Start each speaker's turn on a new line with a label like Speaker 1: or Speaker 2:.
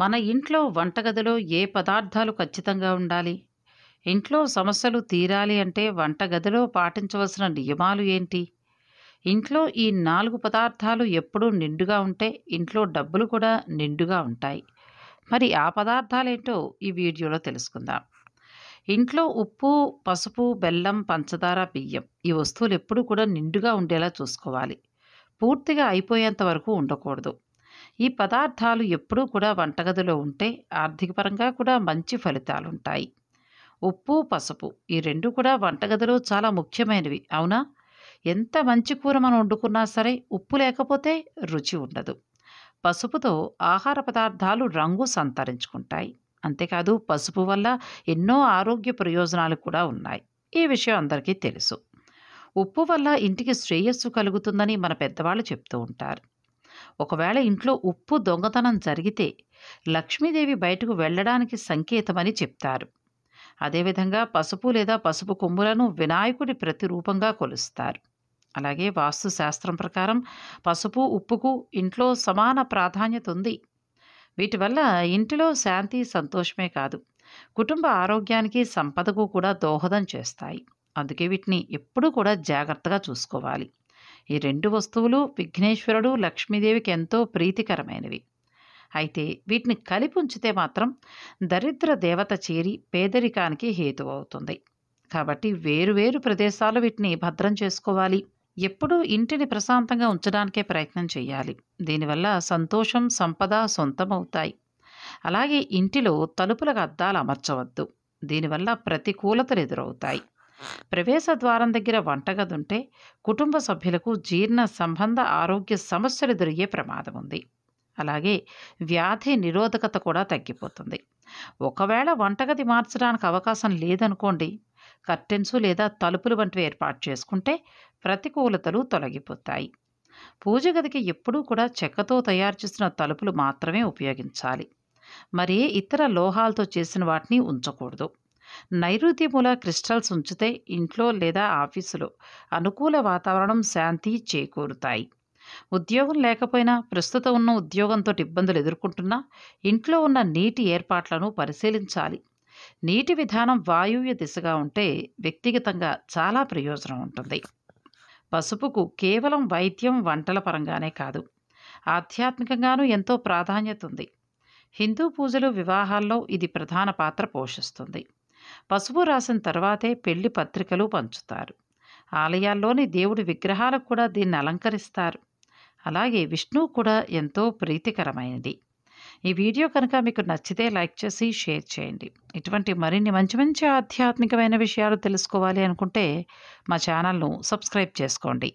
Speaker 1: మన ఇంట్లో వంటగదిలో ఏ పదార్థాలు ఖచ్చితంగా ఉండాలి ఇంట్లో సమస్యలు తీరాలి అంటే వంటగదిలో పాటించవలసిన నియమాలు ఏంటి ఇంట్లో ఈ నాలుగు పదార్థాలు ఎప్పుడూ నిండుగా ఉంటే ఇంట్లో డబ్బులు కూడా నిండుగా ఉంటాయి మరి ఆ పదార్థాలేంటో ఈ వీడియోలో తెలుసుకుందాం ఇంట్లో ఉప్పు పసుపు బెల్లం పంచదార బియ్యం ఈ వస్తువులు ఎప్పుడూ కూడా నిండుగా ఉండేలా చూసుకోవాలి పూర్తిగా అయిపోయేంత వరకు ఉండకూడదు ఈ పదార్థాలు ఎప్పుడూ కూడా వంటగదిలో ఉంటే ఆర్థికపరంగా కూడా మంచి ఫలితాలు ఉంటాయి ఉప్పు పసుపు ఈ రెండు కూడా వంటగదిలో చాలా ముఖ్యమైనవి అవునా ఎంత మంచి కూర మనం వండుకున్నా సరే ఉప్పు లేకపోతే రుచి ఉండదు పసుపుతో ఆహార పదార్థాలు రంగు సంతరించుకుంటాయి అంతేకాదు పసుపు వల్ల ఎన్నో ఆరోగ్య ప్రయోజనాలు కూడా ఉన్నాయి ఈ విషయం అందరికీ తెలుసు ఉప్పు వల్ల ఇంటికి శ్రేయస్సు కలుగుతుందని మన పెద్దవాళ్ళు చెప్తూ ఉంటారు ఒకవేళ ఇంట్లో ఉప్పు దొంగతనం జరిగితే లక్ష్మీదేవి బయటకు వెళ్ళడానికి సంకేతమని చెప్తారు అదేవిధంగా పసుపు లేదా పసుపు కొమ్ములను వినాయకుడి ప్రతిరూపంగా కొలుస్తారు అలాగే వాస్తు శాస్త్రం ప్రకారం పసుపు ఉప్పుకు ఇంట్లో సమాన ప్రాధాన్యత ఉంది వీటి వల్ల ఇంటిలో శాంతి సంతోషమే కాదు కుటుంబ ఆరోగ్యానికి సంపదకు కూడా దోహదం చేస్తాయి అందుకే వీటిని ఎప్పుడూ కూడా జాగ్రత్తగా చూసుకోవాలి ఈ రెండు వస్తువులు విఘ్నేశ్వరుడు లక్ష్మీదేవికి ఎంతో ప్రీతికరమైనవి అయితే వీటిని కలిపి ఉంచితే మాత్రం దరిద్ర దేవత చేరి పేదరికానికి హేతు అవుతుంది కాబట్టి వేరువేరు ప్రదేశాలు వీటిని భద్రం చేసుకోవాలి ఎప్పుడూ ఇంటిని ప్రశాంతంగా ఉంచడానికే ప్రయత్నం చేయాలి దీనివల్ల సంతోషం సంపద సొంతమవుతాయి అలాగే ఇంటిలో తలుపులకు అద్దాలు అమర్చవద్దు దీనివల్ల ప్రతికూలతలు ఎదురవుతాయి ప్రవేశ ద్వారం దగ్గర వంటగది ఉంటే కుటుంబ సభ్యులకు జీర్ణ సంబంధ ఆరోగ్య సమస్యలు ఎదురయ్యే ప్రమాదం ఉంది అలాగే వ్యాధి నిరోధకత కూడా తగ్గిపోతుంది ఒకవేళ వంటగది మార్చడానికి అవకాశం లేదనుకోండి కర్టెన్సు లేదా తలుపులు వంటివి ఏర్పాటు చేసుకుంటే ప్రతికూలతలు తొలగిపోతాయి పూజ గదికి ఎప్పుడూ కూడా చెక్కతో తయారు చేసిన తలుపులు మాత్రమే ఉపయోగించాలి మరి ఇతర లోహాలతో చేసిన వాటిని ఉంచకూడదు నైరుతి మూల క్రిస్టల్స్ ఉంచితే ఇంట్లో లేదా ఆఫీసులో అనుకూల వాతావరణం శాంతి చేకూరుతాయి ఉద్యోగం లేకపోయినా ప్రస్తుతం ఉన్న ఉద్యోగంతో ఇబ్బందులు ఎదుర్కొంటున్నా ఇంట్లో ఉన్న నీటి ఏర్పాట్లను పరిశీలించాలి నీటి విధానం వాయువ్య దిశగా ఉంటే వ్యక్తిగతంగా చాలా ప్రయోజనం ఉంటుంది పసుపుకు కేవలం వైద్యం వంటల పరంగానే కాదు ఆధ్యాత్మికంగానూ ఎంతో ప్రాధాన్యత ఉంది హిందూ పూజలు వివాహాల్లో ఇది ప్రధాన పాత్ర పోషిస్తుంది పసుపు రాసిన తర్వాతే పెళ్లి పత్రికలు పంచుతారు ఆలయాల్లోని దేవుడి విగ్రహాలకు కూడా దీన్ని అలంకరిస్తారు అలాగే విష్ణువు కూడా ఎంతో ప్రీతికరమైనది ఈ వీడియో కనుక మీకు నచ్చితే లైక్ చేసి షేర్ చేయండి ఇటువంటి మరిన్ని మంచి మంచి ఆధ్యాత్మికమైన విషయాలు తెలుసుకోవాలి అనుకుంటే మా ఛానల్ను సబ్స్క్రైబ్ చేసుకోండి